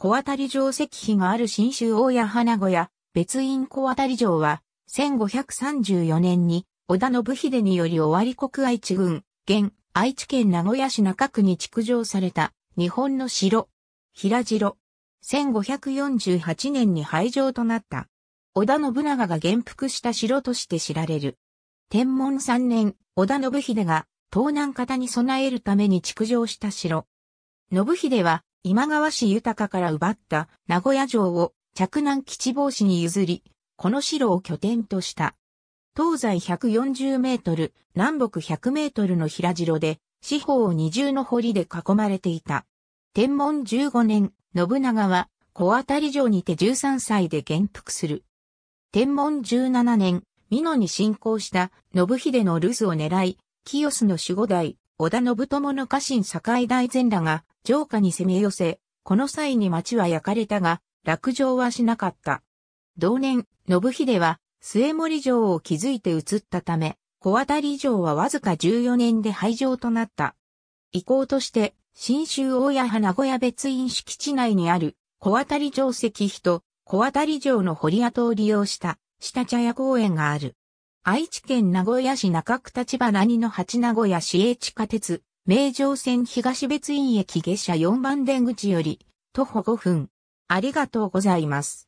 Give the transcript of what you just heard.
小当たり城石碑がある新州大谷花子屋、別院小当たり城は、1534年に織田信秀により終わり国愛知郡、現愛知県名古屋市中区に築城された日本の城、平城。1548年に廃城となった。織田信長が元服した城として知られる。天文3年、織田信秀が東南方に備えるために築城した城。信秀は今川氏豊から奪った名古屋城を着南吉坊氏に譲り、この城を拠点とした。東西140メートル、南北100メートルの平城で、四方を二重の堀で囲まれていた。天文15年、信長は、小当たり城にて13歳で元服する。天文17年、美濃に侵攻した信秀の留守を狙い、清須の守護代、織田信友の家臣堺大善らが城下に攻め寄せ、この際に町は焼かれたが、落城はしなかった。同年、信秀は末森城を築いて移ったため、小渡り城はわずか14年で廃城となった。遺構として、新州大谷花小屋別院敷地内にある小渡り城石碑と小渡り城の堀跡を利用した下茶屋公園がある。愛知県名古屋市中区立花にの八名古屋市営地下鉄名城線東別院駅下車4番出口より、徒歩5分。ありがとうございます。